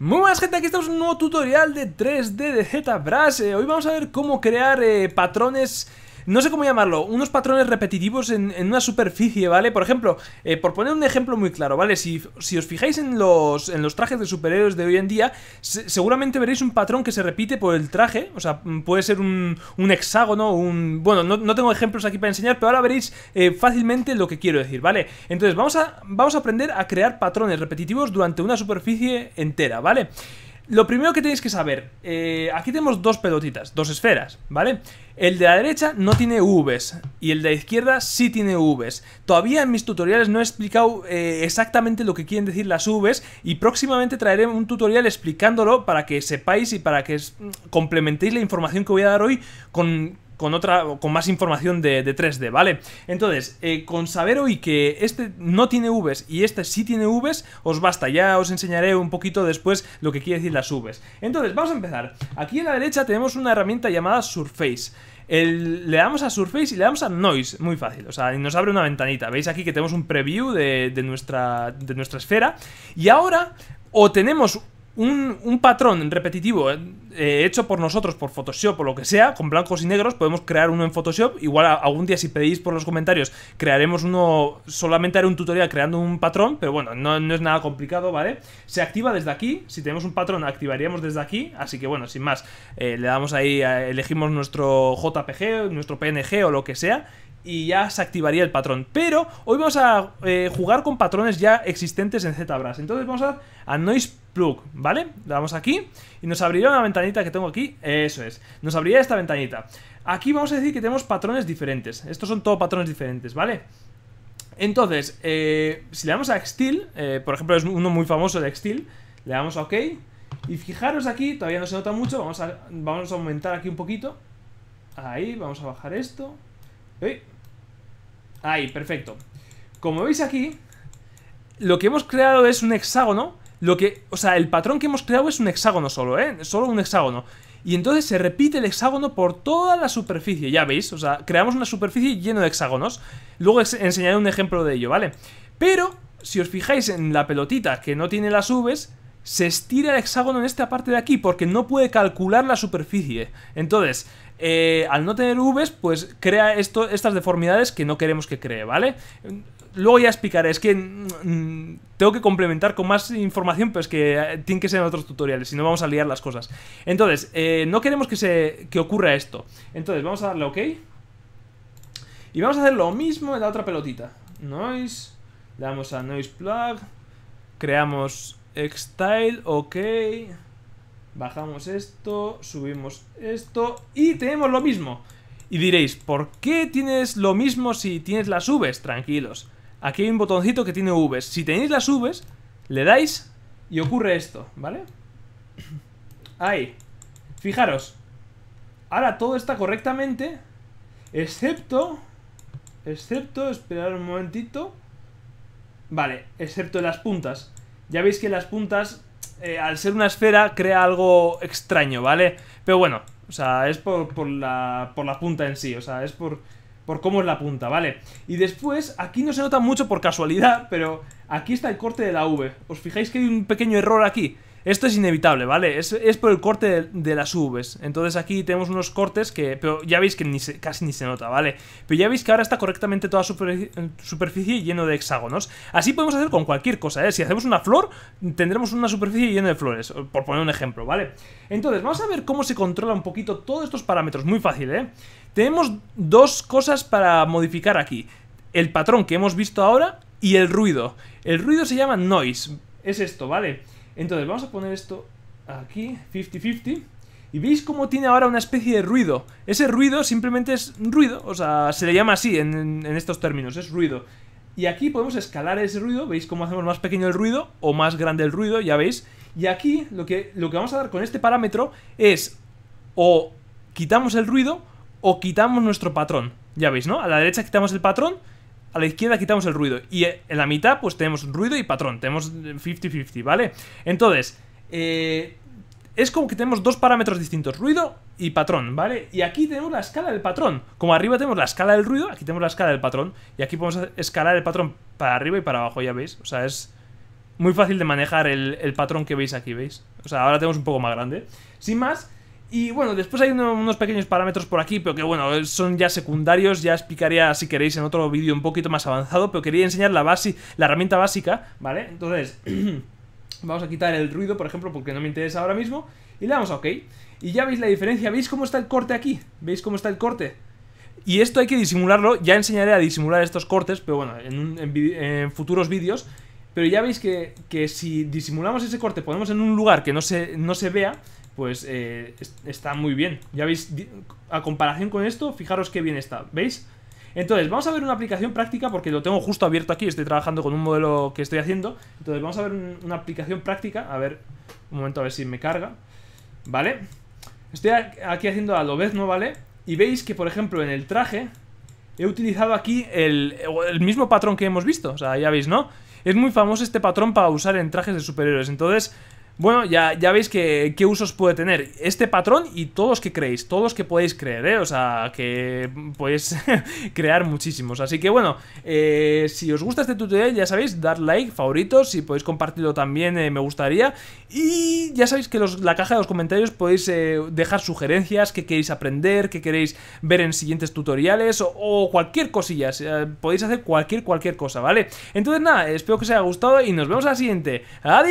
Muy buenas gente, aquí estamos en un nuevo tutorial de 3D de ZBrush eh, Hoy vamos a ver cómo crear eh, patrones no sé cómo llamarlo, unos patrones repetitivos en, una superficie, ¿vale? Por ejemplo, eh, por poner un ejemplo muy claro, ¿vale? Si, os fijáis en los, en los trajes de superhéroes de hoy en día, seguramente veréis un patrón que se repite por el traje, o sea, mm, puede ser un, hexágono, un... Bueno, no, tengo ejemplos aquí para enseñar, pero ahora veréis eh, fácilmente lo que quiero decir, ¿vale? Entonces, vamos a, vamos a aprender a crear patrones repetitivos durante una superficie entera, ¿vale? vale lo primero que tenéis que saber, eh, aquí tenemos dos pelotitas, dos esferas, ¿vale? El de la derecha no tiene Vs y el de la izquierda sí tiene Vs. Todavía en mis tutoriales no he explicado eh, exactamente lo que quieren decir las Vs y próximamente traeré un tutorial explicándolo para que sepáis y para que mm, complementéis la información que voy a dar hoy con, con otra, con más información de, de 3D, ¿vale? Entonces, eh, con saber hoy que este no tiene Vs y este sí tiene Vs, os basta. Ya os enseñaré un poquito después lo que quiere decir las Vs. Entonces, vamos a empezar. Aquí en la derecha tenemos una herramienta llamada Surface. le damos a Surface y le damos a Noise, muy fácil, o sea, nos abre una ventanita, veis aquí que tenemos un preview de, de nuestra, de nuestra esfera y ahora o tenemos un, patrón repetitivo eh, eh, hecho por nosotros, por Photoshop o lo que sea, con blancos y negros, podemos crear uno en Photoshop. Igual algún día si pedís por los comentarios, crearemos uno, solamente haré un tutorial creando un patrón, pero bueno, no, es nada complicado, ¿vale? Se activa desde aquí, si tenemos un patrón activaríamos desde aquí, así que bueno, sin más, eh, le damos ahí, elegimos nuestro JPG, nuestro PNG o lo que sea, y ya se activaría el patrón. Pero hoy vamos a jugar con patrones ya existentes en ZBrush. Entonces vamos a, a ¿vale? Le damos aquí y nos abrirá una ventanita que tengo aquí, eso es, nos abriría esta ventanita. Aquí vamos a decir que tenemos patrones diferentes, estos son todos patrones diferentes, ¿vale? Entonces, eh, si le damos a extil, eh, por ejemplo es uno muy famoso de extil, le damos a OK y fijaros aquí, todavía no se nota mucho, vamos a, vamos a aumentar aquí un poquito, ahí, vamos a bajar esto, ahí, perfecto. Como veis aquí, lo que hemos creado es un hexágono lo que, o sea, el patrón que hemos creado es un hexágono solo, ¿eh? Solo un hexágono. Y entonces se repite el hexágono por toda la superficie, ya veis. O sea, creamos una superficie llena de hexágonos. Luego enseñaré un ejemplo de ello, ¿vale? Pero, si os fijáis en la pelotita que no tiene las Vs, se estira el hexágono en esta parte de aquí porque no puede calcular la superficie. Entonces, eh, al no tener Vs, pues crea esto, estas deformidades que no queremos que cree, ¿vale? Luego ya explicaré, es que mm, mm, tengo que complementar con más información, pero es que eh, tiene que ser en otros tutoriales, si no vamos a liar las cosas. Entonces, eh, no queremos que, se, que ocurra esto. Entonces, vamos a darle OK. Y vamos a hacer lo mismo en la otra pelotita. Noise, le damos a Noise Plug, creamos Extile, ok. Bajamos esto, subimos esto y tenemos lo mismo. Y diréis, ¿por qué tienes lo mismo si tienes las Vs? Tranquilos. Aquí hay un botoncito que tiene Vs. Si tenéis las Vs, le dais y ocurre esto, ¿vale? Ahí. Fijaros. Ahora todo está correctamente, excepto... Excepto, esperar un momentito. Vale, excepto las puntas. Ya veis que las puntas, eh, al ser una esfera, crea algo extraño, ¿vale? Pero bueno, o sea, es por, por, la, por la punta en sí, o sea, es por, por cómo es la punta, ¿vale? Y después, aquí no se nota mucho por casualidad, pero aquí está el corte de la V. ¿Os fijáis que hay un pequeño error aquí? Esto es inevitable, ¿vale? Es, por el corte de, las UVs. Entonces aquí tenemos unos cortes que... Pero ya veis que ni casi ni se nota, ¿vale? Pero ya veis que ahora está correctamente toda superficie lleno de hexágonos. Así podemos hacer con cualquier cosa, ¿eh? Si hacemos una flor, tendremos una superficie llena de flores. Por poner un ejemplo, ¿vale? Entonces, vamos a ver cómo se controla un poquito todos estos parámetros. Muy fácil, ¿eh? Tenemos dos cosas para modificar aquí. El patrón que hemos visto ahora y el ruido. El ruido se llama noise. Es esto, ¿vale? vale entonces vamos a poner esto aquí, 50-50. Y veis cómo tiene ahora una especie de ruido. Ese ruido simplemente es ruido, o sea, se le llama así en, estos términos, es ruido. Y aquí podemos escalar ese ruido, veis cómo hacemos más pequeño el ruido o más grande el ruido, ya veis. Y aquí lo que, lo que vamos a dar con este parámetro es o quitamos el ruido o quitamos nuestro patrón. Ya veis, ¿no? A la derecha quitamos el patrón a la izquierda quitamos el ruido. Y eh, en la mitad, pues tenemos ruido y patrón. Tenemos 50-50, ¿vale? Entonces, eh, es como que tenemos dos parámetros distintos, ruido y patrón, ¿vale? Y aquí tenemos la escala del patrón. Como arriba tenemos la escala del ruido, aquí tenemos la escala del patrón. Y aquí podemos escalar el patrón para arriba y para abajo, ya veis. O sea, es muy fácil de manejar el, el patrón que veis aquí, ¿veis? O sea, ahora tenemos un poco más grande. Sin más, y bueno, después hay unos pequeños parámetros por aquí, pero que bueno, eh, son ya secundarios, ya explicaría ah, si queréis en otro vídeo un poquito más avanzado, pero quería enseñar la, base, la herramienta básica, ¿vale? Entonces, vamos a quitar el ruido, por ejemplo, porque no me interesa ahora mismo, y le damos a OK. Y ya veis la diferencia, ¿veis cómo está el corte aquí? ¿Veis cómo está el corte? Y esto hay que disimularlo, ya enseñaré a disimular estos cortes, pero bueno, en, futuros vídeos. Pero ya veis que, que, si disimulamos ese corte, ponemos en un lugar que no no se vea, pues eh, está muy bien. Ya veis, a comparación con esto, fijaros qué bien está, ¿veis? Entonces, vamos a ver una aplicación práctica porque lo tengo justo abierto aquí, estoy trabajando con un modelo que estoy haciendo. Entonces, vamos a ver una aplicación práctica, a ver, un momento a ver si me carga, ¿vale? Estoy aquí haciendo a lo vez, ¿no? ¿Vale? Y veis que, por ejemplo, en el traje he utilizado aquí el, el mismo patrón que hemos visto, o sea, ya veis, ¿no? Es muy famoso este patrón para usar en trajes de superhéroes, entonces bueno, ya, ya veis que, qué usos puede tener este patrón y todos que creéis, todos que podéis creer, ¿eh? O sea, que podéis crear muchísimos. Así que bueno, eh, si os gusta este tutorial, ya sabéis, dar like, favoritos, si podéis compartirlo también, eh, me gustaría. Y ya sabéis que la caja de los comentarios podéis eh, dejar sugerencias, que queréis aprender, que queréis ver en siguientes tutoriales o, cualquier cosilla. podéis hacer cualquier, cualquier cosa, ¿vale? Entonces nada, espero que os haya gustado y nos vemos la siguiente. Adiós.